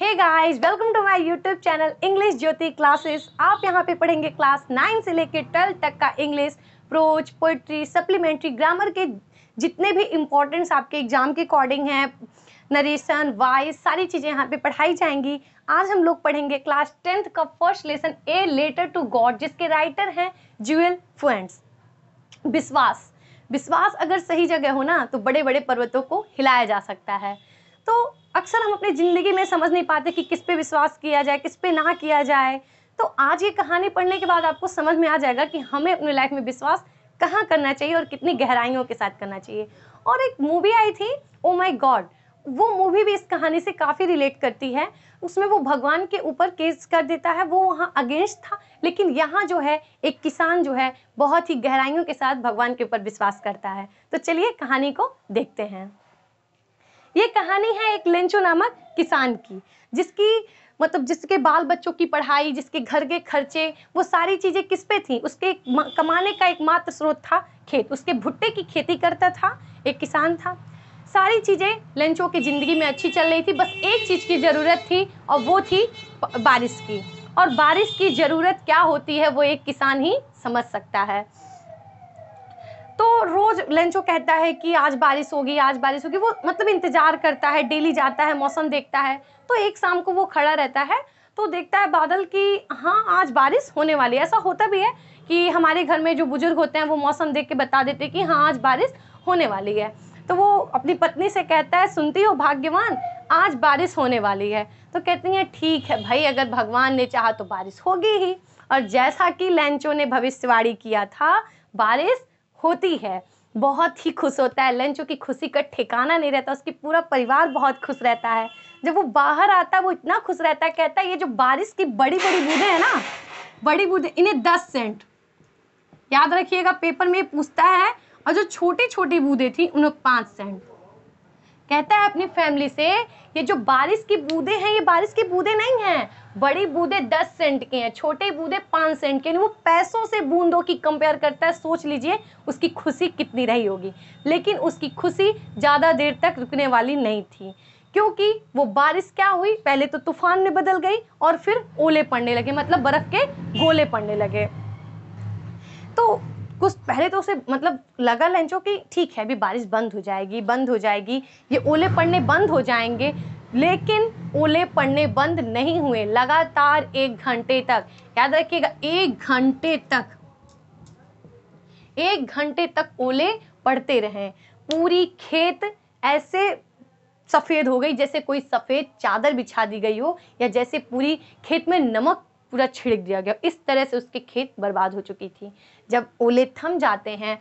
hey guys welcome to my YouTube channel English Jyoti classes आप यहाँ पे पढ़ेंगे क्लास नाइन से लेकर ट्वेल्थ तक का English prose poetry supplementary grammar के जितने भी इम्पोर्टेंट्स आपके एग्जाम के अकॉर्डिंग हैं नरेशन वॉइस सारी चीज़ें यहाँ पे पढ़ाई जाएंगी आज हम लोग पढ़ेंगे क्लास टेंथ का first lesson a letter to God जिसके राइटर हैं जूएल फुएंट्स विश्वास विश्वास अगर सही जगह हो ना तो बड़े बड़े पर्वतों को हिलाया जा सकता है तो अक्सर हम अपनी ज़िंदगी में समझ नहीं पाते कि किस पे विश्वास किया जाए किस पे ना किया जाए तो आज ये कहानी पढ़ने के बाद आपको समझ में आ जाएगा कि हमें अपनी लाइफ में विश्वास कहाँ करना चाहिए और कितनी गहराइयों के साथ करना चाहिए और एक मूवी आई थी ओ माई गॉड वो मूवी भी इस कहानी से काफ़ी रिलेट करती है उसमें वो भगवान के ऊपर केस कर देता है वो वहाँ अगेंस्ट था लेकिन यहाँ जो है एक किसान जो है बहुत ही गहराइयों के साथ भगवान के ऊपर विश्वास करता है तो चलिए कहानी को देखते हैं ये कहानी है एक लेंचो नामक किसान की जिसकी मतलब जिसके बाल बच्चों की पढ़ाई जिसके घर के खर्चे वो सारी चीज़ें किस पे थी उसके कमाने का एकमात्र स्रोत था खेत उसके भुट्टे की खेती करता था एक किसान था सारी चीज़ें लंचों की ज़िंदगी में अच्छी चल रही थी बस एक चीज़ की ज़रूरत थी और वो थी बारिश की और बारिश की ज़रूरत क्या होती है वो एक किसान ही समझ सकता है रोज लेंचो कहता है कि आज बारिश होगी आज बारिश होगी वो मतलब इंतजार करता है डेली जाता है मौसम देखता है तो एक शाम को वो खड़ा रहता है तो देखता है बादल कि हाँ आज बारिश होने वाली है ऐसा होता भी है कि हमारे घर में जो बुजुर्ग होते हैं वो मौसम देख के बता देते हैं कि हाँ आज बारिश होने वाली है तो वो अपनी पत्नी से कहता है सुनती हो भाग्यवान आज बारिश होने वाली है तो कहती हैं ठीक है भाई अगर भगवान ने चाहा तो बारिश होगी ही और जैसा कि लैंचो ने भविष्यवाणी किया था बारिश होती है बहुत ही खुश होता है लंचो की खुशी का ठिकाना नहीं रहता उसकी पूरा परिवार बहुत खुश रहता है जब वो बाहर आता है वो इतना खुश रहता है कहता है ये जो बारिश की बड़ी बड़ी बूंदे हैं ना बड़ी बूंदे इन्हें दस सेंट याद रखिएगा पेपर में पूछता है और जो छोटी छोटी बूंदे थी उन्हें पाँच सेंट कहता है अपनी फैमिली से ये जो बारिश की बूंदे हैं ये बारिश की बूंदे नहीं हैं बड़ी बूंदे दस सेंट के हैं छोटे बूंदे पाँच सेंट के वो पैसों से बूंदों की कंपेयर करता है सोच लीजिए उसकी खुशी कितनी रही होगी लेकिन उसकी खुशी ज़्यादा देर तक रुकने वाली नहीं थी क्योंकि वो बारिश क्या हुई पहले तो तूफान में बदल गई और फिर ओले पड़ने लगे मतलब बर्फ़ के गोले पड़ने लगे तो कुछ पहले तो उसे मतलब लगा लंचो कि ठीक है अभी बारिश बंद हो जाएगी बंद हो जाएगी ये ओले पड़ने बंद हो जाएंगे लेकिन ओले पड़ने बंद नहीं हुए लगातार एक घंटे तक याद रखिएगा एक घंटे तक एक घंटे तक ओले पड़ते रहे पूरी खेत ऐसे सफ़ेद हो गई जैसे कोई सफ़ेद चादर बिछा दी गई हो या जैसे पूरी खेत में नमक पूरा छिड़क दिया गया इस तरह से उसके खेत बर्बाद हो चुकी थी जब ओले थम जाते हैं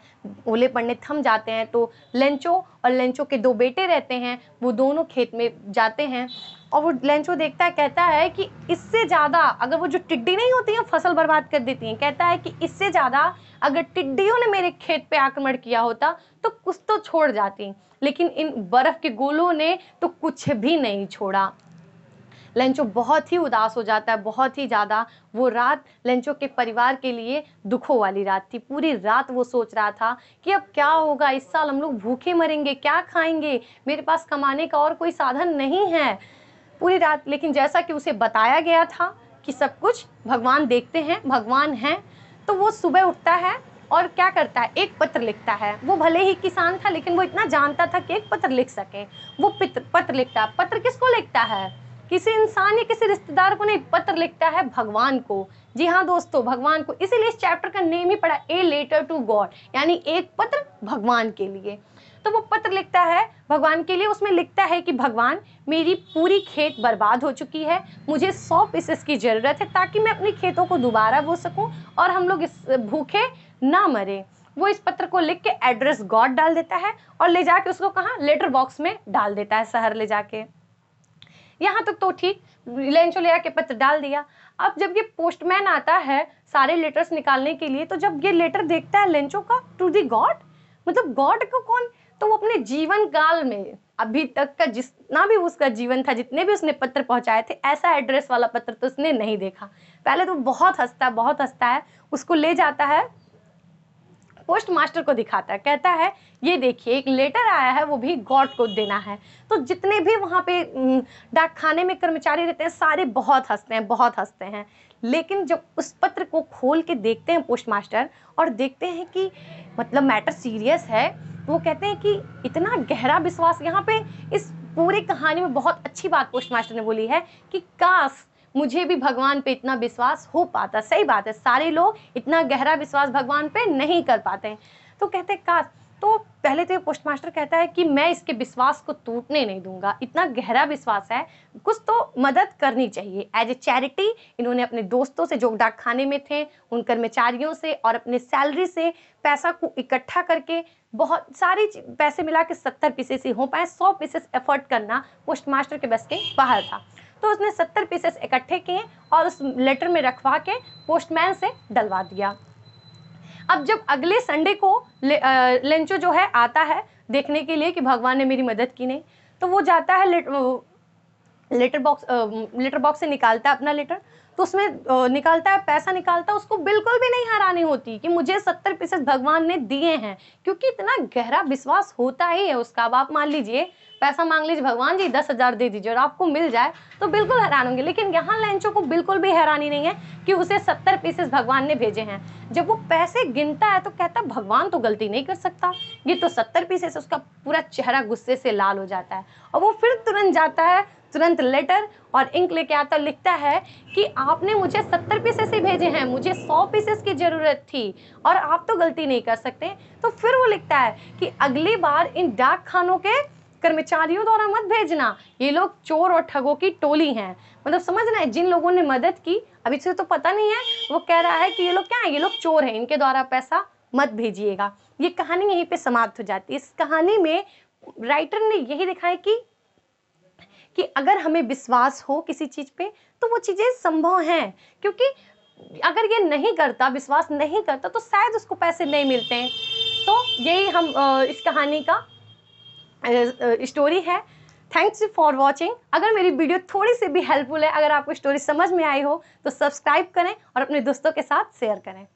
ओले पड़ने थम जाते हैं तो लेंचो और लेंचो के दो बेटे रहते हैं वो दोनों खेत में जाते हैं और वो लेंचो देखता है कहता है कि इससे ज़्यादा अगर वो जो टिड्डी नहीं होती है फसल बर्बाद कर देती हैं कहता है कि इससे ज़्यादा अगर टिड्डियों ने मेरे खेत पे आक्रमण किया होता तो कुछ तो छोड़ जाती लेकिन इन बर्फ़ के गोलों ने तो कुछ भी नहीं छोड़ा लेंचो बहुत ही उदास हो जाता है बहुत ही ज़्यादा वो रात लेंचो के परिवार के लिए दुखों वाली रात थी पूरी रात वो सोच रहा था कि अब क्या होगा इस साल हम लोग भूखे मरेंगे क्या खाएंगे मेरे पास कमाने का और कोई साधन नहीं है पूरी रात लेकिन जैसा कि उसे बताया गया था कि सब कुछ भगवान देखते हैं भगवान हैं तो वो सुबह उठता है और क्या करता है एक पत्र लिखता है वो भले ही किसान था लेकिन वो इतना जानता था कि एक पत्र लिख सके वो पित्र पत्र लिखता है पत्र किसको लिखता है किसी इंसान या किसी रिश्तेदार को नहीं पत्र लिखता है भगवान को जी हाँ दोस्तों भगवान को इसीलिए इस चैप्टर का नेम ही पड़ा ए लेटर टू गॉड यानी एक पत्र भगवान के लिए तो वो पत्र लिखता है भगवान के लिए उसमें लिखता है कि भगवान मेरी पूरी खेत बर्बाद हो चुकी है मुझे सौ पीसेस की ज़रूरत है ताकि मैं अपनी खेतों को दोबारा बो सकूं और हम लोग इस भूखे ना मरें वो इस पत्र को लिख के एड्रेस गॉड डाल देता है और ले जाके उसको कहाँ लेटर बॉक्स में डाल देता है शहर ले जाके यहाँ तक तो ठीक लेंचो ले आके पत्र डाल दिया अब जब ये पोस्टमैन आता है सारे लेटर्स निकालने के लिए तो जब ये लेटर देखता है लेंचो का टू दी गॉड मतलब गॉड को कौन तो वो अपने जीवन काल में अभी तक का जितना भी उसका जीवन था जितने भी उसने पत्र पहुंचाए थे ऐसा एड्रेस वाला पत्र तो उसने नहीं देखा पहले तो बहुत हंसता बहुत हंसता है उसको ले जाता है पोस्ट मास्टर को दिखाता है कहता है ये देखिए एक लेटर आया है वो भी गॉड को देना है तो जितने भी वहाँ पे डाक खाने में कर्मचारी रहते हैं सारे बहुत हंसते हैं बहुत हंसते हैं लेकिन जब उस पत्र को खोल के देखते हैं पोस्ट मास्टर और देखते हैं कि मतलब मैटर सीरियस है तो वो कहते हैं कि इतना गहरा विश्वास यहाँ पे इस पूरी कहानी में बहुत अच्छी बात पोस्ट मास्टर ने बोली है कि काश मुझे भी भगवान पे इतना विश्वास हो पाता सही बात है सारे लोग इतना गहरा विश्वास भगवान पे नहीं कर पाते हैं तो कहते हैं काश तो पहले तो ये पोस्ट मास्टर कहता है कि मैं इसके विश्वास को टूटने नहीं दूंगा इतना गहरा विश्वास है कुछ तो मदद करनी चाहिए एज ए चैरिटी इन्होंने अपने दोस्तों से जो डाक खाने में थे उन कर्मचारियों से और अपने सैलरी से पैसा को इकट्ठा करके बहुत सारी पैसे मिला के सत्तर पीसेस ही हो पाए सौ पीसेस एफर्ट करना पोस्ट मास्टर के बस के बाहर था तो उसने सत्तर पीसेस इकट्ठे किए और उस लेटर में रखवा के पोस्टमैन से डलवा दिया अब जब अगले संडे को ले, लेंचो जो है आता है देखने के लिए कि भगवान ने मेरी मदद की नहीं तो वो जाता है लेटर बॉक्स लेटर बॉक्स से निकालता है अपना लेटर तो उसमें निकालता है पैसा निकालता है उसको बिल्कुल भी नहीं हैरानी होती कि मुझे सत्तर पीसेस भगवान ने दिए हैं क्योंकि इतना गहरा विश्वास होता ही है उसका अब आप मान लीजिए पैसा मांग लीजिए भगवान जी दस हज़ार दे दीजिए और आपको मिल जाए तो बिल्कुल हैरान होंगे लेकिन यहाँ लंचों को बिल्कुल भी हैरानी नहीं है कि उसे सत्तर पीसेस भगवान ने भेजे हैं जब वो पैसे गिनता है तो कहता है भगवान तो गलती नहीं कर सकता ये तो सत्तर पीसेस उसका पूरा चेहरा गुस्से से लाल हो जाता है और वो फिर तुरंत जाता है तुरंत लेटर और इंक लेके आता लिखता है कि आपने मुझे सत्तर पीसेस ही भेजे हैं मुझे सौ पीसेस की ज़रूरत थी और आप तो गलती नहीं कर सकते तो फिर वो लिखता है कि अगली बार इन डाक खानों के कर्मचारियों द्वारा मत भेजना ये लोग चोर और ठगों की टोली हैं मतलब समझना है जिन लोगों ने मदद की अभी से तो पता नहीं है वो कह रहा है कि ये लोग क्या है ये लोग चोर हैं इनके द्वारा पैसा मत भेजिएगा ये कहानी यहीं पे समाप्त हो जाती है इस कहानी में राइटर ने यही दिखाया कि कि अगर हमें विश्वास हो किसी चीज़ पे तो वो चीज़ें संभव हैं क्योंकि अगर ये नहीं करता विश्वास नहीं करता तो शायद उसको पैसे नहीं मिलते हैं तो यही हम इस कहानी का स्टोरी है थैंक्स फॉर वॉचिंग अगर मेरी वीडियो थोड़ी सी भी हेल्पफुल है अगर आपको स्टोरी समझ में आई हो तो सब्सक्राइब करें और अपने दोस्तों के साथ शेयर करें